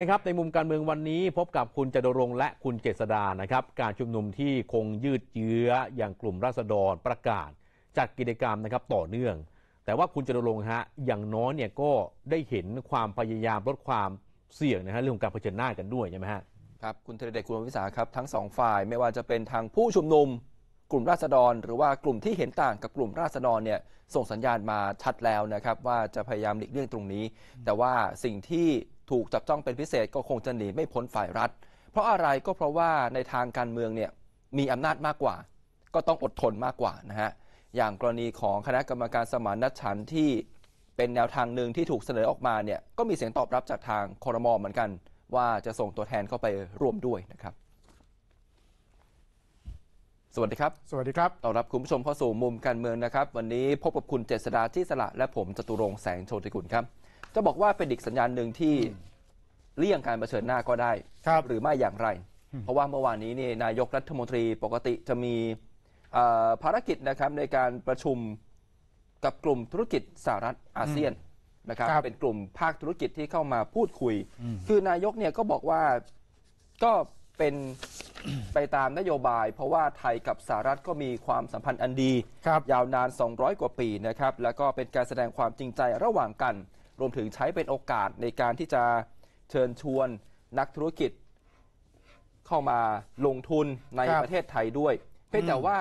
นะครับในมุมการเมืองวันนี้พบกับคุณจตุรงค์และคุณเจษดานะครับการชุมนุมที่คงยืดเยื้ออย่างกลุ่มราษฎรประกาศจัดกิจกรรมนะครับต่อเนื่อง แต่ว่าคุณจตุรงค์ฮะอย่างน้อยเนี่ยก็ได้เห็นความพยายามลดความเสี่ยงนะฮะเรื่องการเผชิญหน้ากันด้วยใช่ไหมฮะครับคุณเทเดชคุณวิสาครับทั้งสองฝ่ายไม่ว่าจะเป็นทางผู้ชุมนุมกลุ่มราษฎร หรือว่ากลุ่มที่เห็นต่างกับกลุ่มราษฎรเนี่ยส่งสัญญาณมาชัดแล้วนะครับว่าจะพยายามหลีกเลี่ยงตรงนี้ แต่ว่าสิ่งที่ถูกจับจ้องเป็นพิเศษก็คงจะหนีไม่พ้นฝ่ายรัฐ เพราะอะไรก็เพราะว่าในทางการเมืองเนี่ยมีอำนาจมากกว่า ก็ต้องอดทนมากกว่านะฮะอย่างกรณีของคณะกรรมการสมานนัดฉันที่เป็นแนวทางหนึ่งที่ถูกเสนอออกมาเนี่ยก็มีเสียงตอบรับจากทางคอรมอเหมือนกัน ว่าจะส่งตัวแทนเข้าไปร่วมด้วยนะครับ สวัสดีครับสวัสดีครับต้อนรับคุณผู้ชมเข้าสู่มุมการเมืองนะครับ วันนี้พบกับคุณเจษดาที่สละและผมจตุรงแสงโชติกุลครับจะบอกว่าเป็นอีกสัญญาณหนึ่งที่เลี่ยงการเผชิญหน้าก็ได้ครับหรือไม่อย่างไร เพราะว่าเมื่อวานนี้นี่นายกรัฐมนตรีปกติ จะมีภารกิจนะครับในการประชุมกับกลุ่มธุรกิจสหรัฐอาเซียนนะครับเป็นกลุ่มภาคธุรกิจที่เข้ามาพูดคุย คือนายกเนี่ยก็บอกว่าก็เป็นไปตามนโยบาย เพราะว่าไทยกับสหรัฐก็มีความสัมพันธ์อันดียาวนาน 200 กว่าปีนะครับแล้วก็เป็นการแสดงความจริงใจระหว่างกันรวมถึงใช้เป็นโอกาสในการที่จะเชิญชวนนักธุรกิจเข้ามาลงทุนในรประเทศไทยด้วย เพียงแต่ว่า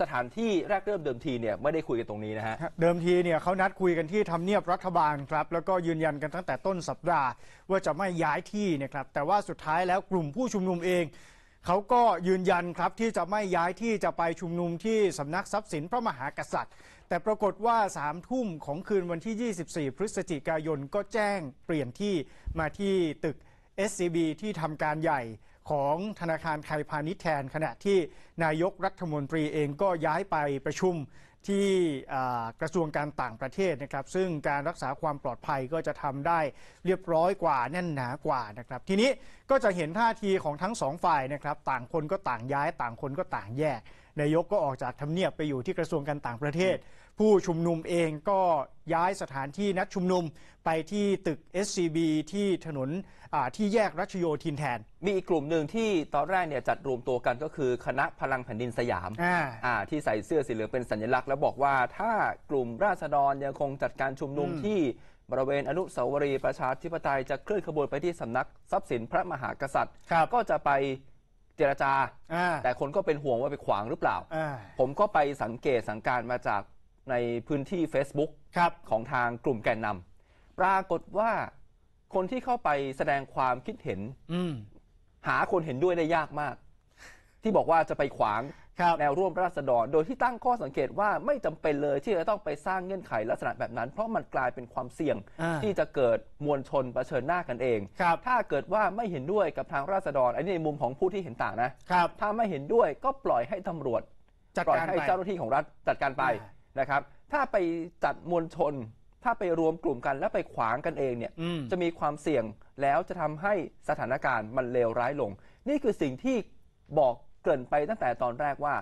สถานที่แรกเริ่มเดิมทีเนี่ยไม่ได้คุยกันตรงนี้นะฮะเดิมทีเนี่ยเขานัดคุยกันที่ทำเนียบรัฐบาลครับแล้วก็ยืนยันกันตั้งแต่ต้นสัปดาห์ ว่าจะไม่ย้ายที่นะครับแต่ว่าสุดท้ายแล้วกลุ่มผู้ชุมนุมเองเขาก็ยืนยันครับที่จะไม่ย้ายที่จะไปชุมนุมที่สำนักทรัพย์สิน พระมหากษัตริย์แต่ปรากฏว่าสามทุ่มของคืนวันที่ 24 พฤศจิกายนก็แจ้งเปลี่ยนที่มาที่ตึก SCB ที่ทำการใหญ่ของธนาคารไทยพาณิชย์แทน ขณะที่นายกรัฐมนตรีเองก็ย้ายไปประชุมที่กระทรวงการต่างประเทศนะครับซึ่งการรักษาความปลอดภัยก็จะทำได้เรียบร้อยกว่าแน่นหนากว่านะครับทีนี้ก็จะเห็นท่าทีของทั้งสองฝ่ายนะครับต่างคนก็ต่างย้ายต่างคนก็ต่างแยกนายกก็ออกจากทำเนียบไปอยู่ที่กระทรวงการต่างประเทศ ผู้ชุมนุมเองก็ย้ายสถานที่นัดชุมนุมไปที่ตึก SCB ที่ถนนที่แยกรัชโยธินแทน มีอีกกลุ่มหนึ่งที่ตอนแรกเนี่ยจัดรวมตัวกันก็คือคณะพลังแผ่นดินสยาม ที่ใส่เสื้อสีเหลืองเป็นสัญลักษณ์แล้วบอกว่าถ้ากลุ่มราษฎรยังคงจัดการชุมนุมที่บริเวณอนุสาวรีย์ประชาธิปไตยจะเคลื่อนขบวนไปที่สำนักทรัพย์สินพระมหากษัตริย์ก็จะไปเจรจา แต่คนก็เป็นห่วงว่าไปขวางหรือเปล่าผมก็ไปสังเกตสังการมาจากในพื้นที่ Facebook ครับ ของทางกลุ่มแกนนำปรากฏว่าคนที่เข้าไปแสดงความคิดเห็น หาคนเห็นด้วยได้ยากมาก ที่บอกว่าจะไปขวางแนวร่วมราษฎรโดยที่ตั้งข้อสังเกตว่าไม่จำเป็นเลยที่จะต้องไปสร้างเงื่อนไขลักษณะแบบนั้น เพราะมันกลายเป็นความเสี่ยงที่จะเกิดมวลชนประชิญหน้ากันเอง ถ้าเกิดว่าไม่เห็นด้วยกับทางราษฎร อันนี้ในมุมของผู้ที่เห็นต่างนะถ้าไม่เห็นด้วยก็ปล่อยให้ตารวจัดการให้เจ้าหน้าที่ของรัฐจัดการไปนะครับ ถ้าไปจัดมวลชน ถ้าไปรวมกลุ่มกันแล้วไปขวางกันเองเนี่ย จะมีความเสี่ยงแล้วจะทำให้สถานการณ์ มันเลวร้ายลง นี่คือสิ่งที่บอกเกริ่นไปตั้งแต่ตอนแรกว่า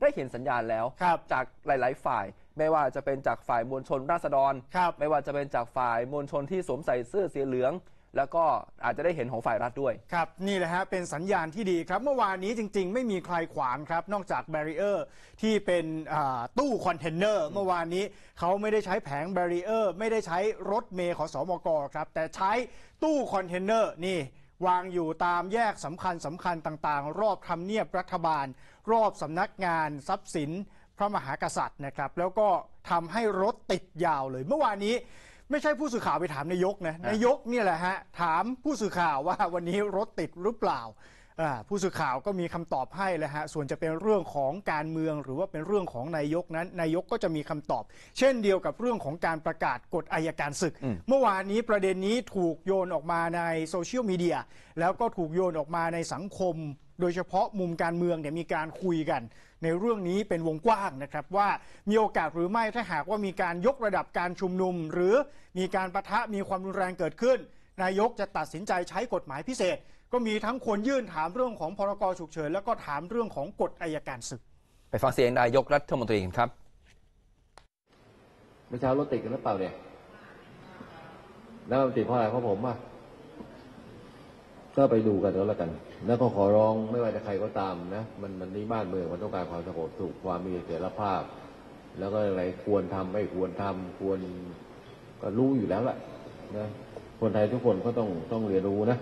ได้เห็นสัญญาณแล้วจากหลาย ๆ ฝ่ายไม่ว่าจะเป็นจากฝ่ายมวลชนราษฎร ไม่ว่าจะเป็นจากฝ่ายมวลชนที่สวมใส่เสื้อสีเหลือง แล้วก็อาจจะได้เห็นของฝ่ายรัฐด้วยครับนี่แหละฮะเป็นสัญญาณที่ดีครับเมื่อวานนี้จริงๆไม่มีใครขวางครับนอกจากแบรีเออร์ที่เป็นตู้คอนเทนเนอร์เมื่อวานนี้เขาไม่ได้ใช้แผงแบรีเออร์ไม่ได้ใช้รถเมย์ขอสอมกครับแต่ใช้ตู้คอนเทนเนอร์นี่วางอยู่ตามแยกสำคัญสำคัญต่างๆ รอบทำเนียบรัฐบาล รอบสำนักงาน ทรัพย์สินพระมหากษัตริย์นะครับ แล้วก็ทำให้รถติดยาวเลยเมื่อวานนี้ไม่ใช่ผู้สื่อข่าวไปถามนายกนะนายกนี่แหละฮะ ถามผู้สื่อข่าวว่าวันนี้รถติดหรือเปล่าผู้สื่อข่าวก็มีคำตอบให้เลยฮะ ส่วนจะเป็นเรื่องของการเมืองหรือว่าเป็นเรื่องของนายกนั้นนายกก็จะมีคำตอบ เช่นเดียวกับเรื่องของการประกาศกฎอายการศึก เมื่อวานนี้ประเด็นนี้ถูกโยนออกมาในโซเชียลมีเดียแล้วก็ถูกโยนออกมาในสังคม โดยเฉพาะมุมการเมืองเนี่ยมีการคุยกัน ในเรื่องนี้เป็นวงกว้างนะครับว่ามีโอกาสหรือไม่ถ้าหากว่ามีการยกระดับการชุมนุม หรือมีการประทะมีความรุนแรงเกิดขึ้นนายกจะตัดสินใจใช้กฎหมายพิเศษก็มีทั้งคนยื่นถามเรื่องของพรกฉุกเฉินแล้วก็ถามเรื่องของกฎอายการศึก ไปฟังเสียงนายกรัฐมนตรีกันครับเมื่อเช้ารถติดกันหรือเปล่าเนี่ย แล้วมันติดเพราะอะไร เพราะผมอ่ะก็ไปดูกันแล้วละกัน แล้วก็ขอร้องไม่ว่าจะใครก็ตามนะมันมันนี่บ้านเมืองมันต้องการความสงบสุขความมีเสถียรภาพ แล้วก็อะไรควรทำไม่ควรทำควรก็รู้อยู่แล้วแหละนะ คนไทยทุกคนก็ต้องต้องเรียนรู้นะ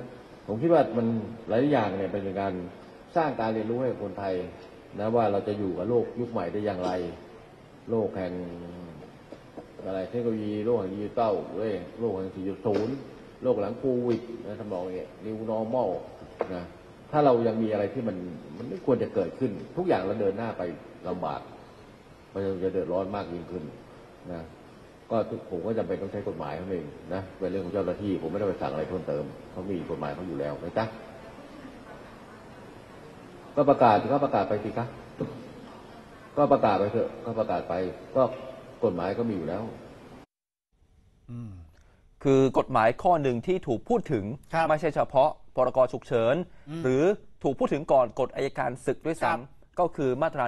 ผมคิดว่ามันหลายอย่างเนี่ย เป็นการสร้างการเรียนรู้ให้คนไทยนะว่าเราจะอยู่กับโลกยุคใหม่ได้อย่างไร โลกแห่งอะไรเทคโนโลยีโลกแห่งดิจิตอลเว้ยโลกแห่งสี่จุดศูนย์โลกหลังโควิดนะทำนองนี้นิวนอร์มอลนะถ้าเรายังมีอะไรที่มันมันไม่ควรจะเกิดขึ้น ทุกอย่างเราเดินหน้าไปลำบากมันจะเดือดร้อนมากยิ่งขึ้นนะก็ผมก็จำเป็นต้องใช้กฎหมายเขาเองนะเป็นเรื่องของเจ้าหน้าที่ผมไม่ได้ไปสั่งอะไรเพิ่มเติมเขามีกฎหมายเขาอยู่แล้วนะจ๊ะก็ประกาศก็ประกาศไปสิคะก็ประกาศไปเถอะก็ประกาศไป ก็กฎหมายก็มีอยู่แล้ว อืม คือกฎหมายข้อหนึ่งที่ถูกพูดถึงไม่ใช่เฉพาะพรกฉุกเฉินหรือถูกพูดถึงก่อนกฎอายการศึกด้วยซ้ำก็คือมาตรา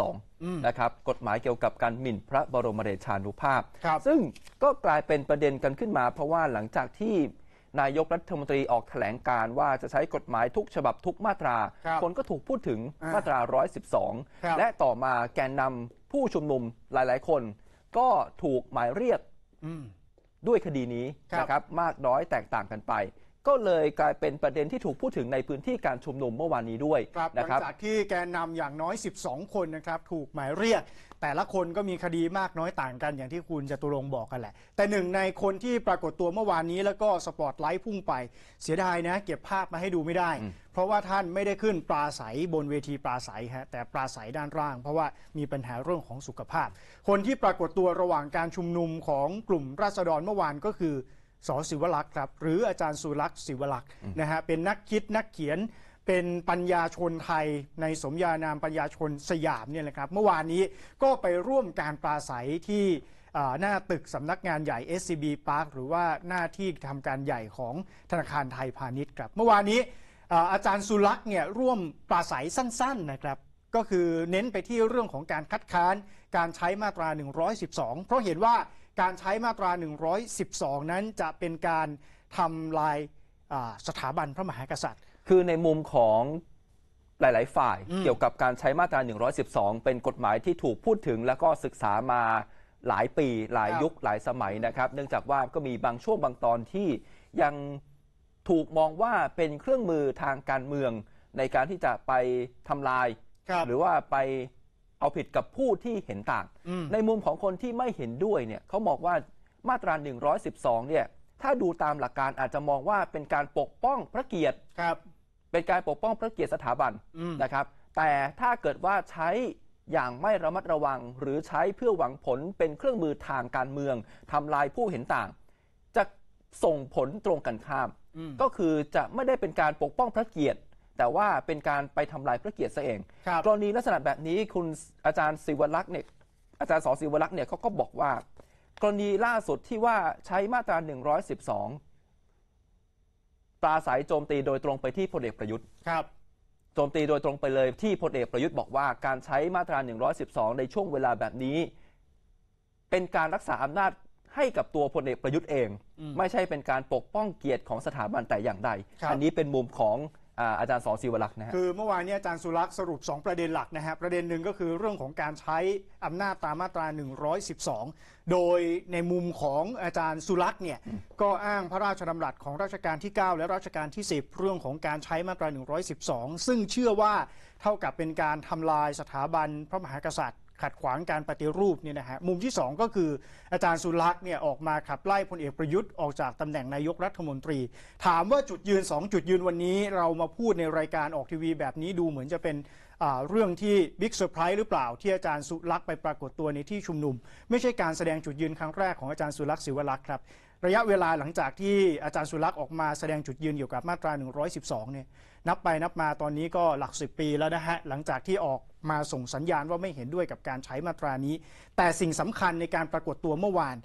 112 นะครับ กฎหมายเกี่ยวกับการหมิ่นพระบรมเดชานุภาพ ซึ่งก็กลายเป็นประเด็นกันขึ้นมา เพราะว่าหลังจากที่นายกรัฐมนตรีออกแถลงการว่าจะใช้กฎหมายทุกฉบับทุกมาตรา คนก็ถูกพูดถึงมาตรา 112 และต่อมาแกนนำผู้ชุมนุมหลายๆ คน ก็ถูกหมายเรียกด้วยคดีนี้นะครับมากน้อยแตกต่างกันไปก็เลยกลายเป็นประเด็นที่ถูกพูดถึงในพื้นที่การชุมนุมเมื่อวานนี้ด้วยครับหลังจากที่แกนนำอย่างน้อย 12 คนนะครับถูกหมายเรียก แต่ละคนก็มีคดีมากน้อยต่างกัน อย่างที่คุณจตุรงบอกกันแหละ แต่หนึ่งในคนที่ปรากฏตัวเมื่อวานนี้แล้วก็สปอตไลท์พุ่งไปเสียดายนะเก็บภาพมาให้ดูไม่ได้ เพราะว่าท่านไม่ได้ขึ้นปลาใสบนเวทีปลาใสฮะแต่ปลาใสด้านล่าง เพราะว่ามีปัญหาเรื่องของสุขภาพ คนที่ปรากฏตัวระหว่างการชุมนุมของกลุ่มราษฎรเมื่อวานก็คือสศิวลักษ์ครับหรืออาจารย์สุรักษ์ศิวลักษ์นะฮะเป็นนักคิดนักเขียนเป็นปัญญาชนไทย ในสมญานามปัญญาชนสยามเนี่ยแหละครับเมื่อวานนี้ก็ไปร่วมการปราศัยที่หน้าตึกสำนักงานใหญ่ SCB Park หรือว่าหน้าที่ทำการใหญ่ของธนาคารไทยพาณิชย์ครับเมื่อวานนี้อาจารย์สุรักษ์เนี่ยร่วมปราศัยสั้นๆนะครับก็คือเน้นไปที่เรื่องของการคัดค้านการใช้มาตรา 112 เพราะเห็นว่าการใช้มาตรา 112 นั้นจะเป็นการทำลายสถาบันพระมหากษัตริย์ คือในมุมของหลาย ๆ ฝ่ายเกี่ยวกับการใช้มาตรา 112 เป็นกฎหมายที่ถูกพูดถึงแล้วก็ศึกษามาหลายปี หลายยุคหลายสมัยนะครับ เนื่องจากว่าก็มีบางช่วงบางตอนที่ยังถูกมองว่าเป็นเครื่องมือทางการเมืองในการที่จะไปทำลายหรือว่าไปเอาผิดกับผู้ที่เห็นต่าง ในมุมของคนที่ไม่เห็นด้วยเนี่ยเขาบอกว่ามาตรา 112 เนี่ยถ้าดูตามหลักการอาจจะมองว่าเป็นการปกป้องพระเกียรติครับเป็นการปกป้องพระเกียรติสถาบันนะครับ แต่ถ้าเกิดว่าใช้อย่างไม่ระมัดระวัง หรือใช้เพื่อหวังผลเป็นเครื่องมือทางการเมือง ทำลายผู้เห็นต่าง จะส่งผลตรงกันข้าม ก็คือจะไม่ได้เป็นการปกป้องพระเกียรติแต่ว่าเป็นการไปทำลายพระเกียรติซะเอง กรณีลักษณะแบบนี้ คุณอาจารย์ศิวรักษ์เนี่ย อาจารย์สศิวรักษ์เนี่ยเขาก็บอกว่า กรณีล่าสุดที่ว่าใช้มาตรา112ปราศัยโจมตีโดยตรงไปที่พลเอกประยุทธ์ ครับ โจมตีโดยตรงไปเลยที่พลเอกประยุทธ์บอกว่า การใช้มาตรา 112 ในช่วงเวลาแบบนี้ เป็นการรักษาอำนาจให้กับตัวพลเอกประยุทธ์เอง ไม่ใช่เป็นการปกป้องเกียรติของสถาบันแต่อย่างใด อันนี้เป็นมุมของอาจารย์สอนศิวลักษ์นะฮะคือเมื่อวานนี้อาจารย์สุรักษ์สรุป 2 ประเด็นหลักนะฮะประเด็นหนึ่งก็คือเรื่องของการใช้อำนาจตามมาตรา 112 โดยในมุมของอาจารย์สุรักษ์เนี่ยก็อ้างพระราชดำรัสของรัชกาลที่ 9 และรัชกาลที่ 10เรื่องของการใช้มาตรา112 ซึ่งเชื่อว่าเท่ากับเป็นการทำลายสถาบันพระมหากษัตริย์ขัดขวางการปฏิรูปเนี่ยนะฮะมุมที่ 2 ก็คืออาจารย์สุรักษ์เนี่ยออกมาขับไล่พลเอกประยุทธ์ออกจากตำแหน่งนายกรัฐมนตรี ถามว่าจุดยืน 2 จุดยืนวันนี้เรามาพูดในรายการออกทีวีแบบนี้ดูเหมือนจะเป็นเรื่องที่บิ๊กเซอร์ไพรส์หรือเปล่าที่อาจารย์สุรักษ์ไปปรากฏตัวในที่ชุมนุม ไม่ใช่การแสดงจุดยืนครั้งแรกของอาจารย์สุรักษ์ศิวลักษ์ครับระยะเวลาหลังจากที่อาจารย์สุรักษ์ออกมาแสดงจุดยืนเกี่ยวกับมาตรา 112 เนี่ยนับไปนับมาตอนนี้ก็หลัก10ปีแล้วนะฮะ หลังจากที่ออกมาส่งสัญญาณว่าไม่เห็นด้วยกับการใช้มาตรานี้ แต่สิ่งสำคัญในการปรากฏตัวเมื่อวาน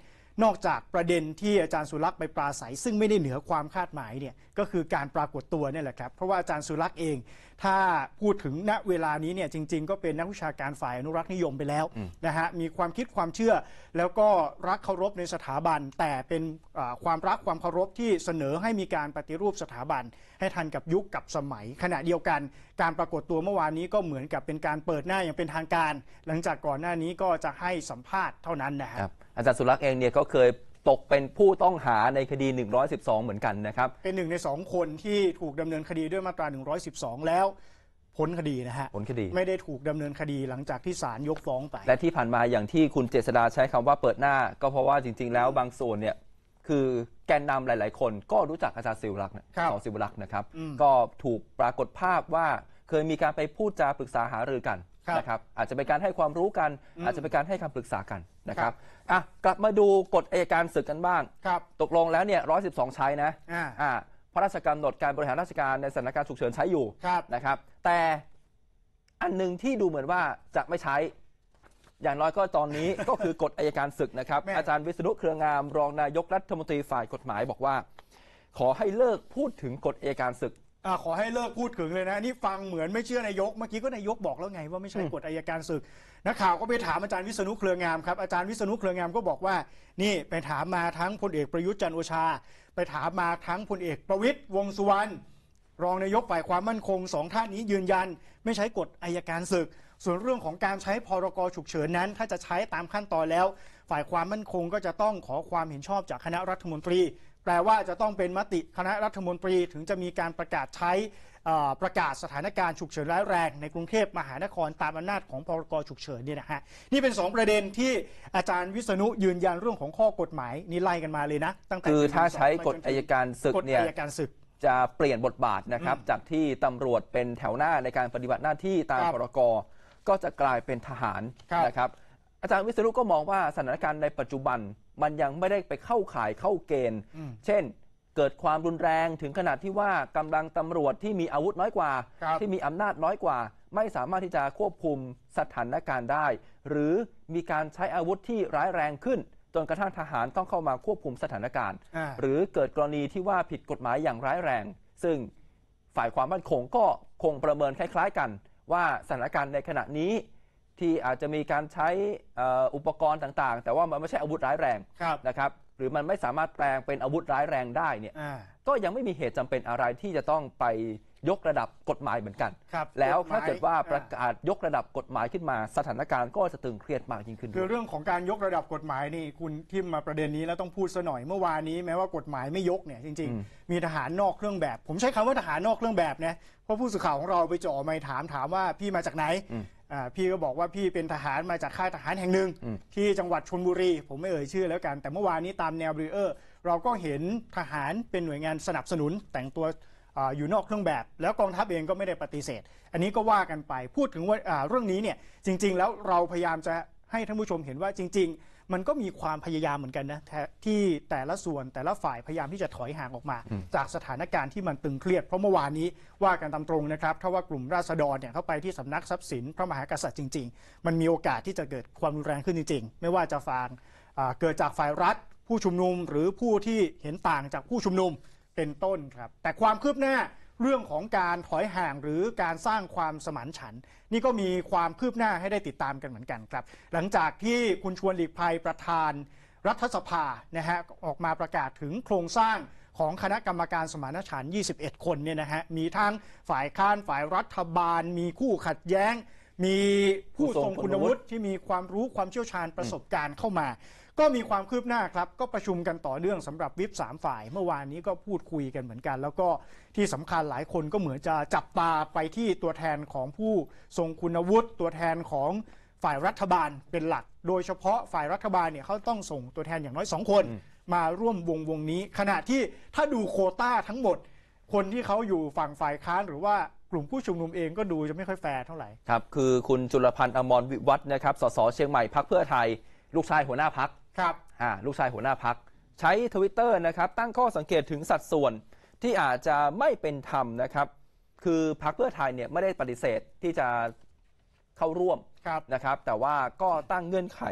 นอกจากประเด็นที่อาจารย์สุรักษ์ ไปปราศัย ซึ่งไม่ได้เหนือความคาดหมายเนี่ยก็คือการปรากฏตัวเนี่ยแหละครับเพราะว่าอาจารย์สุรักษ์ เอง ถ้าพูดถึงณเวลานี้เนี่ยจริงๆ ก็เป็นนักวิชาการฝ่ายอนุรักษ์นิยมไปแล้วนะฮะมีความคิดความเชื่อ แล้วก็รักเคารพในสถาบัน แต่เป็นความรักความเคารพที่เสนอให้มีการปฏิรูปสถาบัน ให้ทันกับยุคกับสมัย ขณะเดียวกัน การปรากฏตัวเมื่อวานนี้ก็เหมือนกับเป็นการเปิดหน้าอย่างเป็นทางการ หลังจากก่อนหน้านี้ก็จะให้สัมภาษณ์เท่านั้นนะครับอาจารย์สุรักษ์เองเนี่ยก็เคยตกเป็นผู้ต้องหาในคดี 112 เหมือนกันนะครับ เป็นหนึ่งในสองคนที่ถูกดำเนินคดีด้วยมาตรา 112 แล้ว พ้นคดีนะฮะ พ้นคดี ไม่ได้ถูกดำเนินคดีหลังจากที่ศาลยกฟ้อง ไป และที่ผ่านมาอย่างที่คุณเจษดาใช้คำว่าเปิดหน้าก็เพราะว่าจริงๆ แล้วบางส่วนเนี่ยคือแกนนำหลายๆ คน ก็รู้จักอาจารย์สิวรักษ์ของสิวรักษ์นะครับ ก็ถูกปรากฏภาพว่าเคยมีการไปพูดจาปรึกษาหารือกันนะครับอาจจะเป็นการให้ความรู้กันอาจจะเป็นการให้คำปรึกษากันนะครับอ่ะกลับมาดูกฎอายการศึกกันบ้างครับตกลงแล้วเนี่ยร้อยสิบสองใช้นะอ่าพระราชกำหนดการบริหารราชการในสถานการณ์ฉุกเฉินใช้อยู่ครับนะครับแต่อันหนึ่งที่ดูเหมือนว่าจะไม่ใช้ อย่างน้อยก็ตอนนี้ก็คือกฎอายการศึกนะครับอาจารย์วิศนุเครืองามรองนายกรัฐมนตรีฝ่ายกฎหมายบอกว่า ขอให้เลิกพูดถึงกฎอายการศึกอขอให้เลิกพูดถึงเลยนะ นี่ฟังเหมือนไม่เชื่อนายกเมื่อกี้ก็นายกบอกแล้วไง ว่าไม่ใช่กฎอายการศึกนักข่าวก็ไปถาม อาจารย์วิษณุเครืองามครับอาจารย์วิษณุเครืองามก็บอกว่านี่ไปถามมาทั้งพลเอกประยุทธ์จันโอชา ไปถามมาทั้งพลเอกประวิตยวงสุวรรณรองนายกฝ่ายความมั่นคงสองท่านนี้ยืนยันไม่ใช้กฎอายการศึกส่วนเรื่องของการใช้พรกฉุกเฉินนั้น ถ้าจะใช้ตามขั้นตอนแล้ว ฝ่ายความมั่นคงก็จะต้องขอความเห็นชอบจากคณะรัฐมนตรีแปลว่าจะต้องเป็นมติคณะรัฐมนตรีถึงจะมีการประกาศใช้ประกาศสถานการณ์ฉุกเฉินร้ายแรงในกรุงเทพมหานครตามอำนาจของพรกฉุกเฉินเนี่ยนะฮะนี่เป็น 2 ประเด็นที่อาจารย์วิษณุยืนยันเรื่องของข้อกฎหมาย นี่ไล่กันมาเลยนะตั้งแต่คือถ้าใช้กฎอายการศึกเนี่ยจะเปลี่ยนบทบาทนะครับจากที่ตำรวจเป็นแถวหน้าในการปฏิบัติหน้าที่ตามพรกก็จะกลายเป็นทหารนะครับอาจารย์วิศนุก็มองว่าสถานการณ์ในปัจจุบันมันยังไม่ได้ไปเข้าข่ายเข้าเกณฑ์ เช่น เกิดความรุนแรงถึงขนาดที่ว่ากำลังตำรวจที่มีอาวุธน้อยกว่า ที่มีอำนาจน้อยกว่า ไม่สามารถที่จะควบคุมสถานการณ์ได้ หรือมีการใช้อาวุธที่ร้ายแรงขึ้น จนกระทั่งทหารต้องเข้ามาควบคุมสถานการณ์ หรือเกิดกรณีที่ว่าผิดกฎหมายอย่างร้ายแรง ซึ่งฝ่ายความมั่นคงก็คงประเมินคล้ายๆกัน ว่าสถานการณ์ในขณะนี้ที่อาจจะมีการใช้อุปกรณ์ต่างๆ แต่ว่ามันไม่ใช่อาวุธร้ายแรงรนะครับ หรือมันไม่สามารถแปลงเป็นอาวุธร้ายแรงได้เนี่ยก็ยังไม่มีเหตุจำเป็นอะไรที่จะต้องไปยกระดับกฎหมายเหมือนกันแล้วถ้าเกิดว่าประกาศยกระดับกฎหมายขึ้นมาสถานการณ์ก็จะตึงเครียดมากยิ่งขึ้นคือเรื่องของการยกระดับกฎหมายนี่คุณทิมมาประเด็นนี้แล้วต้องพูดซะหน่อยเมื่อวานนี้แม้ว่ากฎหมายไม่ยกเนี่ยจริงๆ มีทหารนอกเครื่องแบบ ผมใช้คำว่าทหารนอกเครื่องแบบนะเพราะผู้สื่อข่าวของเราไปจ่อไมถามถามว่าพี่มาจากไหนพี่ก็บอกว่าพี่เป็นทหารมาจากค่ายทหารแห่งหนึ่งที่จังหวัดชลบุรีผมไม่เอ่ยชื่อแล้วกันแต่เมื่อวานนี้ตามแนวบริเออร์เราก็เห็นทหารเป็นหน่วยงานสนับสนุนแต่งตัวออยู่นอกเครื่องแบบ แล้วกองทัพเองก็ไม่ได้ปฏิเสธ อันนี้ก็ว่ากันไปพูดถึงว่า่าเรื่องนี้เนี่ยจริงๆแล้วเราพยายามจะให้ท่านผู้ชมเห็นว่าจริง ๆมันก็มีความพยายามเหมือนกันนะที่แต่ละส่วนแต่ละฝ่ายพยายามที่จะถอยห่างออกมา จากสถานการณ์ที่มันตึงเครียดเพราะเมื่อวานนี้ว่ากันตามตรงนะครับ ถ้าว่ากลุ่มราษฎรเนี่ยเข้าไปที่สำนักทรัพย์สิน พระมหากษัตริย์จริงๆ มันมีโอกาสที่จะเกิดความรุนแรงขึ้นจริง ๆ ไม่ว่าจะฟางเกิดจากฝ่ายรัฐผู้ชุมนุมหรือผู้ที่เห็นต่างจากผู้ชุมนุมเป็นต้นครับแต่ความคืบหน้าเรื่องของการถอยห่างหรือการสร้างความสมานฉันท์นี่ก็มีความคืบหน้าให้ได้ติดตามกันเหมือนกันครับ หลังจากที่คุณชวนหลีกภัยประธานรัฐสภานะฮะออกมาประกาศถึงโครงสร้างของคณะกรรมการสมานฉันท์21 คนเนี่ยนะฮะมีทั้งฝ่ายค้านฝ่ายรัฐบาล มีคู่ขัดแย้ง มีผู้ทรงคุณวุฒิที่มีความรู้ความเชี่ยวชาญประสบการณ์เข้ามาก็มีความคืบหน้าครับ ก็ประชุมกันต่อเนื่องสำหรับวิบสามฝ่าย เมื่อวานนี้ก็พูดคุยกันเหมือนกัน แล้วก็ที่สำคัญหลายคนก็เหมือนจะจับตาไปที่ตัวแทนของผู้ทรงคุณวุฒิตัวแทนของฝ่ายรัฐบาลเป็นหลัก โดยเฉพาะฝ่ายรัฐบาลเนี่ยเขาต้องส่งตัวแทนอย่างน้อยสองคน มาร่วมวงวงนี้ขณะที่ถ้าดูโคต้าทั้งหมด คนที่เขาอยู่ฝั่งฝ่ายค้านหรือว่ากลุ่มผู้ชุมนุมเองก็ดูจะไม่ค่อยแฟร์เท่าไหร่ครับคือคุณจุลพันธ์อมรวิวัฒนะครับสส เชียงใหม่พักเพื่อไทยลูกชายหัวหน้าพักครับ อ่า ลูกชายหัวหน้าพัก ใช้ทวิตเตอร์นะครับ ตั้งข้อสังเกตถึงสัดส่วนที่อาจจะไม่เป็นธรรมนะครับ คือพักเพื่อไทยเนี่ยไม่ได้ปฏิเสธที่จะเข้าร่วมครับนะครับ แต่ว่าก็ตั้งเงื่อนไข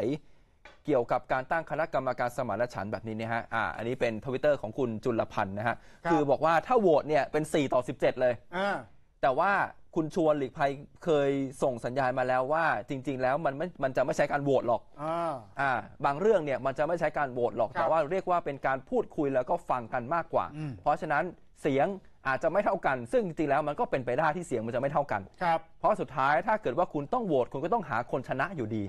เกี่ยวกับการตั้งคณะกรรมการสมานฉันท์แบบนี้นะฮะอ่าอันนี้เป็นทวิตเตอร์ของคุณจุลพันธ์นะฮะคือบอกว่าถ้าโหวตเนี่ยเป็น 4 ต่อ 17 เลยอ่าแต่ว่าคุณชวนหลีกภัยเคยส่งสัญญาณมาแล้วว่า จริงๆแล้วมันไม่มันจะไม่ใช้การโหวตหรอก อ่า อ่าบางเรื่องเนี่ยมันจะไม่ใช้การโหวตหรอก แต่ว่าเรียกว่าเป็นการพูดคุยแล้วก็ฟังกันมากกว่า เพราะฉะนั้นเสียงอาจจะไม่เท่ากัน ซึ่งจริงๆแล้วมันก็เป็นไปได้ที่เสียงมันจะไม่เท่ากันครับเพราะสุดท้ายถ้าเกิดว่าคุณต้องโหวตคุณก็ต้องหาคนชนะอยู่ดี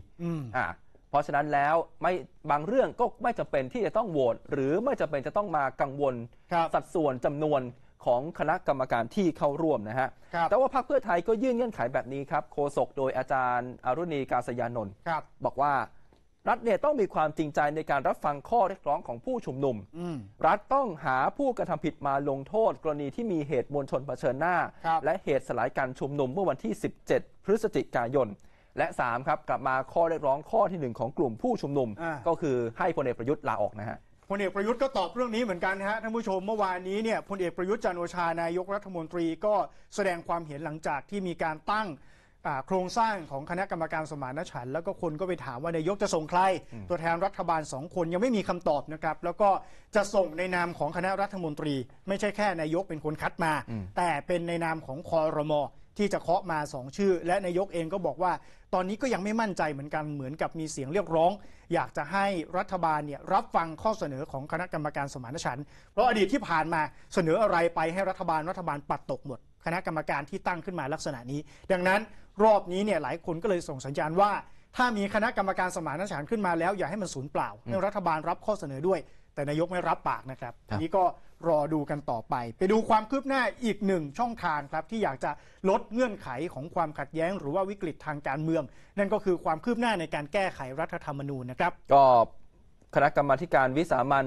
อ่า เพราะฉะนั้นแล้วไม่บางเรื่องก็ไม่จำเป็นที่จะต้องโหวตหรือไม่จำเป็นจะต้องมากังวล สัดส่วนจำนวนของคณะกรรมการที่เข้าร่วมนะฮะ แต่ว่าพรรคเพื่อไทยก็ยื่นเงื่อนไขแบบนี้ครับ โคศกโดยอาจารย์อรุณีกาสยานนท์บบอกว่ารัฐเนี่ยต้องมีความจริงใจในการรับฟังข้อเรียกร้องของผู้ชุมนุมมรัฐต้องหาผู้กระทำผิดมาลงโทษ กรณีที่มีเหตุมวลชนเผชิญหน้า และเหตุสลายการชุมนุมเมื่อวันที่ 17 พฤศจิกายนและ3ครับกลับมาข้อเรียกร้องข้อทีหนึ่1 ของกลุ่มผู้ชุมนุม ก็คือให้พลเอกประยุทธ์ลาออกนะฮะพลเอกประยุทธ์ก็ตอบเรื่องนี้เหมือนกันฮะท่านผู้ชมเมื่อวานนี้เนี่ยพลเอกประยุทธ์จันโอชานายกรัฐมนตรีก็แสดงความเห็นหลังจากที่มีการตั้งโครงสร้างของคณะกรรมการสมานฉันท์แล้วก็คนก็ไปถามว่านายกจะส่งใคร ตัวแทนรัฐบาลสองคนยังไม่มีคำตอบนะครับแล้วก็จะส่งในนามของคณะรัฐมนตรี ไม่ใช่แค่นายกเป็นคนคัดมา แต่เป็นในนามของคอรมอที่จะเคาะมา2ชื่อ และนายกเองก็บอกว่า ตอนนี้ก็ยังไม่มั่นใจเหมือนกันเหมือนกับมีเสียงเรียกร้อง อยากจะให้รัฐบาลเนี่ยรับฟังข้อเสนอของคณะกรรมการสมานฉันท์เพราะอดีตที่ผ่านมาเสนออะไรไปให้รัฐบาลรัฐบาลปัดตกหมด คณะกรรมการที่ตั้งขึ้นมาลักษณะนี้ ดังนั้นรอบนี้เนี่ยหลายคนก็เลยส่งสัญญาณว่า ถ้ามีคณะกรรมการสมานฉันท์ขึ้นมาแล้วอย่าให้มันสูญเปล่าให้รัฐบาลรับข้อเสนอด้วยแต่นายกไม่รับปากนะครับทีนี้ก็รอดูกันต่อไป ไปดูความคืบหน้าอีกหนึ่งช่องทางครับที่อยากจะลดเงื่อนไขของความขัดแย้ง หรือว่าวิกฤตทางการเมือง นั่นก็คือความคืบหน้าในการแก้ไขรัฐธรรมนูญนะครับ ก็คณะกรรมาการวิสามัน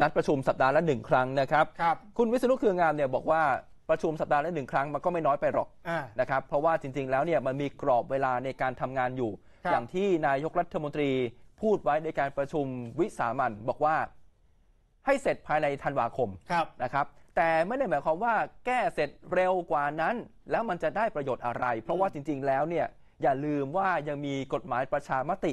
นัดประชุมสัปดาห์ละหนึ่งครั้งนะครับครับคุณวิศนุเครืองามเนี่ยบอกว่าประชุมสัปดาห์ละหนึ่งครั้งมันก็ไม่น้อยไปหรอกอนะครับ เพราะว่าจริง ๆแล้วเนี่ยมันมีกรอบเวลาในการทำงานอยู่ อย่างที่นายกรัฐมนตรีพูดไว้ในการประชุมวิสามันบอกว่าให้เสร็จภายในธันวาคมครับนะครับ แต่ไม่ได้หมายความว่าแก้เสร็จเร็วกว่านั้นแล้วมันจะได้ประโยชน์อะไร เพราะว่าจริง ๆแล้วเนี่ยอย่าลืมว่ายังมีกฎหมายประชามติ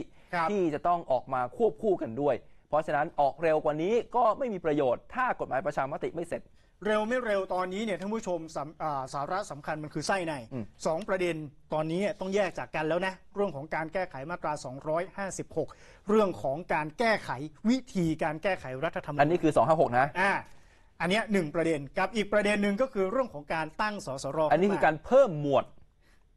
ที่จะต้องออกมาควบคู่กันด้วย เพราะฉะนั้นออกเร็วกว่านี้ก็ไม่มีประโยชน์ถ้ากฎหมายประชามติไม่เสร็จเร็ว ไม่เร็วตอนนี้เนี่ยท่านผู้ชมสาสาระสำคัญมันคือไส้ในอสองประเด็นตอนนี้ต้องแยกจากกันแล้วนะเรื่องของการแก้ไขมาตรา 256 เรื่องของการแก้ไขวิธีการแก้ไขรัฐธรรมนูญอันนี้คือ256นะอ่าอันนี้หนึ่งประเด็นกับอีกประเด็นหนึ่งก็คือเรื่องของการตั้งสสรอันนี้คือการเพิ่มหมวด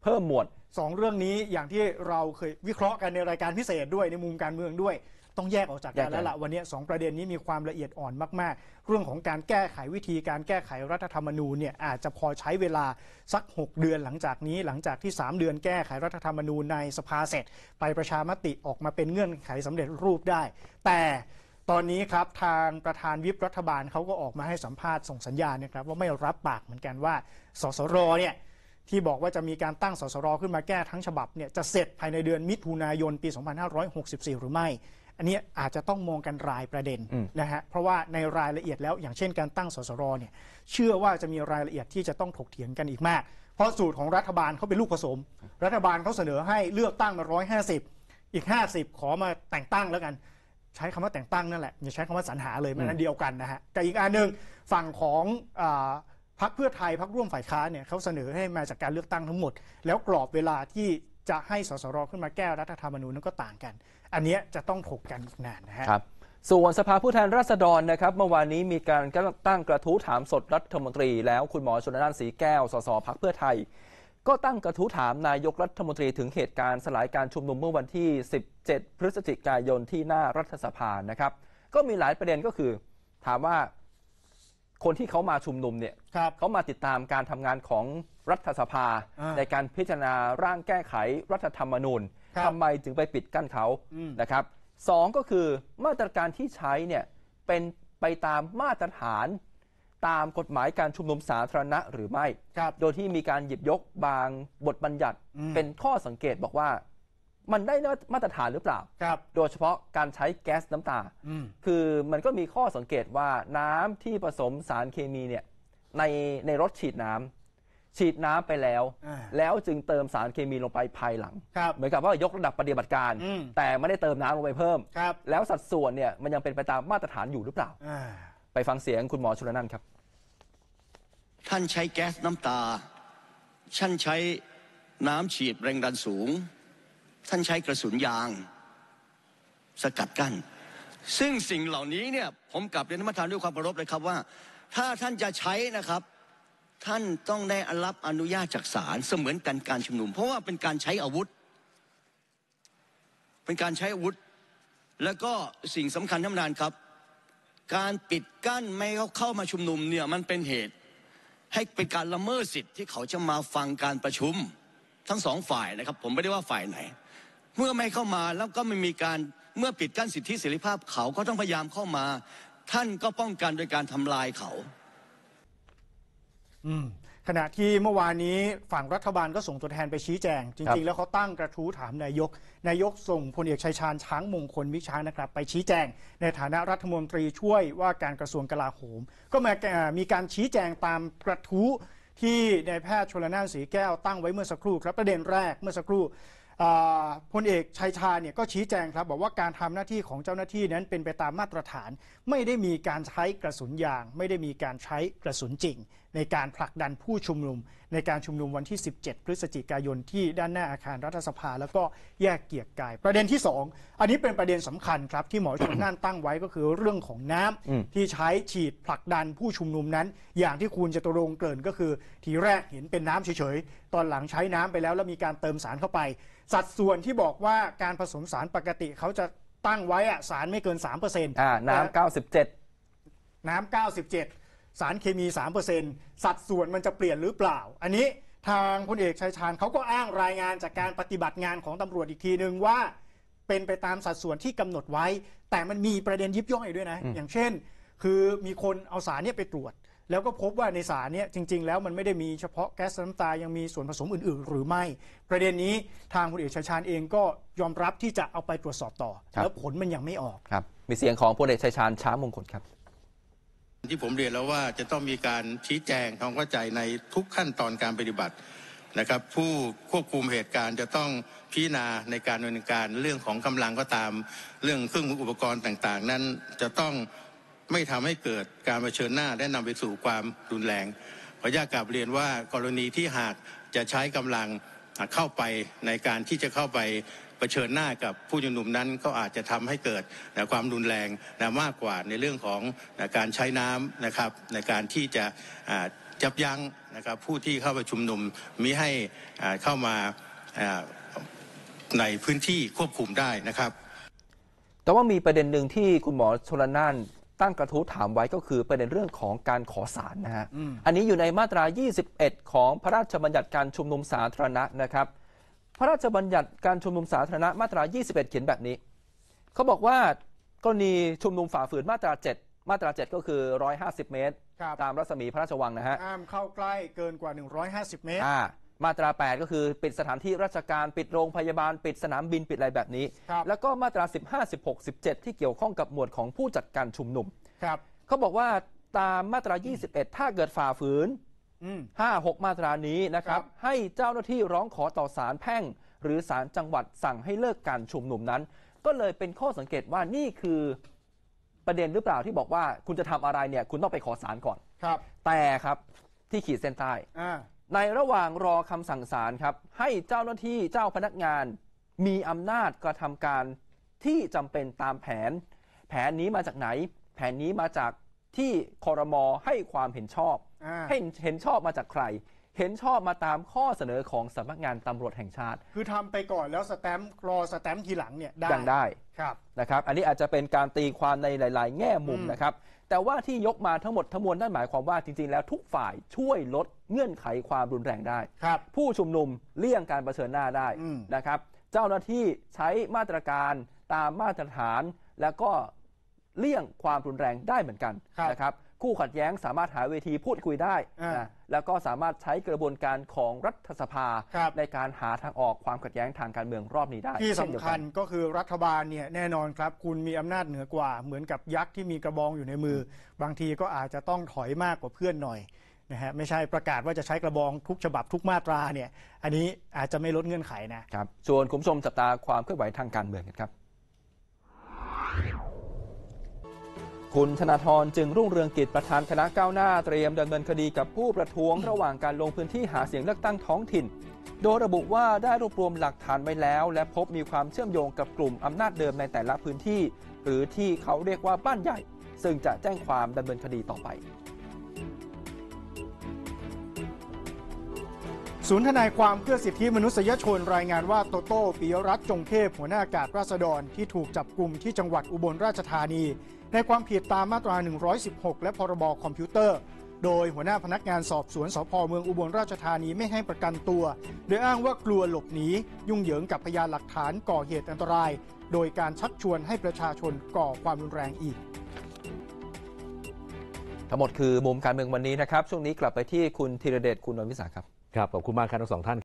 เพิ่มหมวดสองเรื่องนี้อย่างที่เราเคยวิเคราะห์กันในรายการพิเศษด้วยในมุมการเมืองด้วยต้องแยก ออกจากกันแล้วล่ะวันนี้สองประเด็นนี้มีความละเอียดอ่อนมาก ๆ เรื่องของการแก้ไขวิธีการแก้ไขรัฐธรรมนูญเนี่ยอาจจะพอใช้เวลาสัก 6 เดือนหลังจากนี้หลังจากที่ 3 เดือนแก้ไขรัฐธรรมนูญในสภาเสร็จ ไปประชามติออกมาเป็นเงื่อนไขสำเร็จรูปได้ แต่ตอนนี้ครับทางประธานวิปรัฐบาลเขาก็ออกมาให้สัมภาษณ์ส่งสัญญาณนะครับว่าไม่รับปากเหมือนกันว่าสสรเนี่ยที่บอกว่าจะมีการตั้งสสรขึ้นมาแก้ทั้งฉบับเนี่ยจะเสร็จภายในเดือนมิถุนายนปี2564หรือไม่อันนี้อาจจะต้องมองกันรายประเด็นนะฮะ เพราะว่าในรายละเอียดแล้วอย่างเช่นการตั้งสสรเนี่ยเชื่อว่าจะมีรายละเอียดที่จะต้องถกเถียงกันอีกมาก เพราะสูตรของรัฐบาลเขาเป็นลูกผสม รัฐบาลเขาเสนอให้เลือกตั้งมาร้อยห้าสิบอีกห้าสิบขอมาแต่งตั้ง แล้วกันใช้คำว่าแต่งตั้งนั่นแหละอย่าใช้คำว่าสรรหาเลยมันอันเดียวกันนะฮะแต่อีกอันหนึ่งฝั่งของพักเพื่อไทยพักร่วมฝ่ายค้านเนี่ยเขาเสนอให้มาจากการเลือกตั้งทั้งหมด แล้วกรอบเวลาที่จะให้สสรขึ้นมาแก้รัฐธรรมนูญนั้นก็ต่างกันอันนี้จะต้องถกกันอีกนานนะครับ ส่วนสภาผู้แทนราษฎรนะครับ เมื่อวานนี้มีการตั้งกระทู้ถามสดรัฐมนตรี แล้วคุณหมอชนน่านสีแก้วสสพักเพื่อไทย ก็ตั้งกระทู้ถามนายกรัฐมนตรีถึงเหตุการณ์สลายการชุมนุมเมื่อวันที่ 17 พฤศจิกายนที่หน้ารัฐสภานะครับ ก็มีหลายประเด็นก็คือถามว่าคนที่เขามาชุมนุมเนี่ยเขามาติดตามการทำงานของรัฐสภาาในการพิจารณาร่างแก้ไข รัฐธรรมนูญทำไมถึงไปปิดกั้นเขานะครับสองก็คือมาตรการที่ใช้เนี่ยเป็นไปตามมาตรฐาน ตามกฎหมายการชุมนุมสาธารณะหรือไม่ โดยที่มีการหยิบยกบางบทบัญญัติ เป็นข้อสังเกตบอกว่ามันได้มาตรฐานหรือเปล่าโดยเฉพาะการใช้แก๊สน้ำตาคือมันก็มีข้อสังเกตว่าน้ำที่ผสมสารเคมีเนี่ยในในรถฉีดน้ำฉีดน้ำไปแล้ว แล้วจึงเติมสารเคมีลงไปภายหลัง เหมือนกับว่ายกระดับปฏิบัติการ แต่ไม่ได้เติมน้ำลงไปเพิ่มครับแล้วสัดส่วนเนี่ยมันยังเป็นไปตามมาตรฐานอยู่หรือเปล่าไปฟังเสียงคุณหมอชลนันท์ครับ ท่านใช้แก๊สน้ำตาท่านใช้น้ำฉีดแรงดันสูง ท่านใช้กระสุนยาง สกัดกั้นซึ่งสิ่งเหล่านี้เนี่ยผมกลับเรียนท่านประธานด้วยความเคารพเลยครับว่า ถ้าท่านจะใช้นะครับท่านต้องได้รับอนุญาตจากศาลเสมือนกันการชุมนุม เพราะว่าเป็นการใช้อาวุธ เป็นการใช้อาวุธแล้วก็สิ่งสำคัญท่านปานครับ การปิดกั้นไม่้เขาเข้ามาชุมนุมเนี่ยมันเป็นเหตุ ให้เป็นการละเมิดสิทธิ์ที่เขาจะมาฟังการประชุมทั้งสองฝ่ายนะครับ ผมไม่ได้ว่าฝ่ายไหนเมื่อไม่เข้ามาแล้วก็ไม่มีการเมื่อปิดกั้นสิทธิเสรีภาพเขาก็ต้องพยายามเข้ามา ท่านก็ป้องกันโดยการทำลายเขาขณะที่เมื่อวานนี้ฝั่งรัฐบาลก็ส่งตัวแทนไปชี้แจง จริงๆแล้วเขาตั้งกระทู้ถามนายก นายกส่งพลเอกชัยชาญช้างมงคลวิช้างนะครับไปชี้แจง ในฐานะรัฐมนตรีช่วยว่าการกระทรวงกลาโหมก็มามีการชี้แจงตามกระทู้ที่นายแพทย์ชลนานสีแก้วตั้งไว้เมื่อสักครู่ครับประเด็นแรกเมื่อสักครู่พลเอกชัยชาเนี่ยก็ชี้แจงครับบอกว่าการทำหน้าที่ของเจ้าหน้าที่นั้นเป็นไปตามมาตรฐาน ไม่ได้มีการใช้กระสุนยาง ไม่ได้มีการใช้กระสุนจริงในการผลักดันผู้ชุมนุม ในการชุมนุมวันที่ 17 พฤศจิกายนที่ด้านหน้าอาคารรัฐสภา แล้วก็แยกเกียรกาย ประเด็นที่ 2 อันนี้เป็นประเด็นสำคัญครับที่หมอชนน่านตั้งไว้ก็คือเรื่องของน้ำที่ใช้ฉีดผลักดันผู้ชุมนุมนั้น อย่างที่คุณจตุรงเกินก็คือทีแรกเห็นเป็นน้ำเฉยๆตอนหลังใช้น้ำไปแล้ว แล้วมีการเติมสารเข้าไป สัดส่วนที่บอกว่าการผสมสารปกติเขาจะตั้งไว้อะสารไม่เกิน3%อ่าน้ำ97 น้ำ97สารเคมี 3%สัดส่วนมันจะเปลี่ยนหรือเปล่า อันนี้ทางพลเอกชัยชาญเขาก็อ้างรายงานจากการปฏิบัติงานของตำรวจอีกทีหนึ่งว่าเป็นไปตามสัดส่วนที่กำหนดไว้ แต่มันมีประเด็นยิบย่อยด้วยนะ อย่างเช่น คือมีคนเอาสารนี้ไปตรวจ แล้วก็พบว่าในสารนี้จริง ๆ แล้วมันไม่ได้มีเฉพาะแก๊สน้ำตายังมีส่วนผสมอื่น ๆ หรือไม่ ประเด็นนี้ทางพลเอกชัยชาญเองก็ยอมรับที่จะเอาไปตรวจสอบต่อแล้วผลมันยังไม่ออกครับ มีเสียงของพลเอกชัยชาญช้ามงคลครับที่ผมเรียนแล้วว่าจะต้องมีการชี้แจงความเข้าใจในทุกขั้นตอนการปฏิบัตินะครับผู้ควบคุมเหตุการณ์ จะต้องพิจารณาในการดำเนินการ เรื่องของกำลังก็ตามเรื่องเครื่องมืออุปกรณ์ต่างๆ นั้นจะต้องไม่ทำให้เกิดการเผชิญหน้าและนำไปสู่ความรุนแรงขออนุญาตกลับเรียนว่ากรณีที่หากจะใช้กำลังเข้าไปในการที่จะเข้าไปเชิญหน้ากับผู้ชุมนุมนั้นก็อาจจะทำให้เกิดความรุนแรงมากกว่าในเรื่องของการใช้น้ำนะครับ ในการที่จะจับยั้งนะครับ ผู้ที่เข้าไปชุมนุมมิให้เข้ามาในพื้นที่ควบคุมได้นะครับ แต่ว่ามีประเด็นหนึ่งที่คุณหมอชลนานตั้งกระทู้ถามไว้ก็คือประเด็นเรื่องของการขอสารนะฮะอันนี้อยู่ในมาตรา 21 ของพระราชบัญญัติการชุมนุมสาธารณะนะครับพระราชบัญญัติการชุมนุมสาธารณะ มาตรา 21 เขียนแบบนี้ เขาบอกว่ากรณีชุมนุมฝ่าฝืนมาตรา 7 มาตรา 7 ก็คือ 150 เมตร ตามรัศมีพระราชวังนะฮะห้ามเข้าใกล้เกินกว่า 150 เมตร มาตรา 8 ก็คือ ปิดสถานที่ราชการ ปิดโรงพยาบาล ปิดสนามบิน ปิดอะไรแบบนี้ แล้วก็มาตรา 15 16 17 ที่เกี่ยวข้องกับหมวดของผู้จัดการชุมนุมครับเขาบอกว่าตามมาตรา 21 ถ้าเกิดฝ่าฝืนห้าหกมาตรานี้นะครับ ให้เจ้าหน้าที่ร้องขอต่อศาลแพ่ง หรือศาลจังหวัดสั่งให้เลิกการชุมนุมนั้น ก็เลยเป็นข้อสังเกตว่านี่คือประเด็นหรือเปล่าที่บอกว่าคุณจะทำอะไรเนี่ยคุณต้องไปขอศาลก่อนครับแต่ครับ ที่ขีดเส้นใต้ในระหว่างรอคำสั่งศาลครับให้เจ้าหน้าที่เจ้าพนักงาน มีอำนาจกระทำการที่จำเป็นตามแผนแผนนี้มาจากไหนแผนนี้มาจากที่คอรมอให้ความเห็นชอบให้เห็นชอบมาจากใคร เห็นชอบมาตามข้อเสนอของสำนักงานตำรวจแห่งชาติ คือทำไปก่อนแล้วสแตมป์รอสแตมป์ทีหลังเนี่ยได้ยังได้ ครับ นะครับ อันนี้อาจจะเป็นการตีความในหลาย ๆ แง่มุมนะครับ แต่ว่าที่ยกมาทั้งหมดทั้งมวลนั่นหมายความว่าจริง ๆ แล้วทุกฝ่ายช่วยลดเงื่อนไขความรุนแรงได้ ครับ ผู้ชุมนุมเลี่ยงการเผชิญหน้าได้นะครับ เจ้าหน้าที่ใช้มาตรการตามมาตรฐานแล้วก็เลี่ยงความรุนแรงได้เหมือนกันนะครับคู่ขัดแย้งสามารถหาเวทีพูดคุยได้นะแล้วก็สามารถใช้กระบวนการของรัฐสภาในการหาทางออกความขัดแย้งทางการเมืองรอบนี้ได้ ที่สำคัญก็คือรัฐบาลเนี่ยแน่นอนครับ คุณมีอำนาจเหนือกว่าเหมือนกับยักษ์ที่มีกระบองอยู่ในมือ บางทีก็อาจจะต้องถอยมากกว่าเพื่อนหน่อยนะฮะไม่ใช่ประกาศว่าจะใช้กระบองทุกฉบับทุกมาตราเนี่ยอันนี้อาจจะไม่ลดเงื่อนไขนะครับส่วนคุณผู้ชมจับตาความเคลื่อนไหวทางการเมืองกันครับคุณธนาธรจึงรุ่งเรืองกิจประธานคณะก้าวหน้าเตรียมดำเนินคดีกับผู้ประท้วงระหว่างการลงพื้นที่หาเสียงเลือกตั้งท้องถิ่น โดยระบุว่าได้รวบรวมหลักฐานไว้แล้ว และพบมีความเชื่อมโยงกับกลุ่มอำนาจเดิมในแต่ละพื้นที่ หรือที่เขาเรียกว่าบ้านใหญ่ ซึ่งจะแจ้งความดำเนินคดีต่อไปศูนย์ทนายความเพื่อสิทธิมนุษยชนรายงานว่า โตโต้ปิยรัตน์จงเทพหัวหน้าอากาศราษฎรที่ถูกจับกลุ่มที่จังหวัดอุบลราชธานี ในความผิดตามมาตรา 116 และพรบอคอมพิวเตอร์ โดยหัวหน้าพนักงานสอบสวนสพเมืองอุบลราชธานีไม่ให้ประกันตัว โดยอ้างว่ากลัวหลบหนียุ่งเหยิงกับพยานหลักฐานก่อเหตุอันตราย โดยการชักชวนให้ประชาชนก่อความรุนแรงอีก ทั้งหมดคือมุมการเมืองวันนี้นะครับช่วงนี้กลับไปที่คุณธีรเดชคุณนนวิสาครับครับขอบคุณมากครับทั้งสองท่าน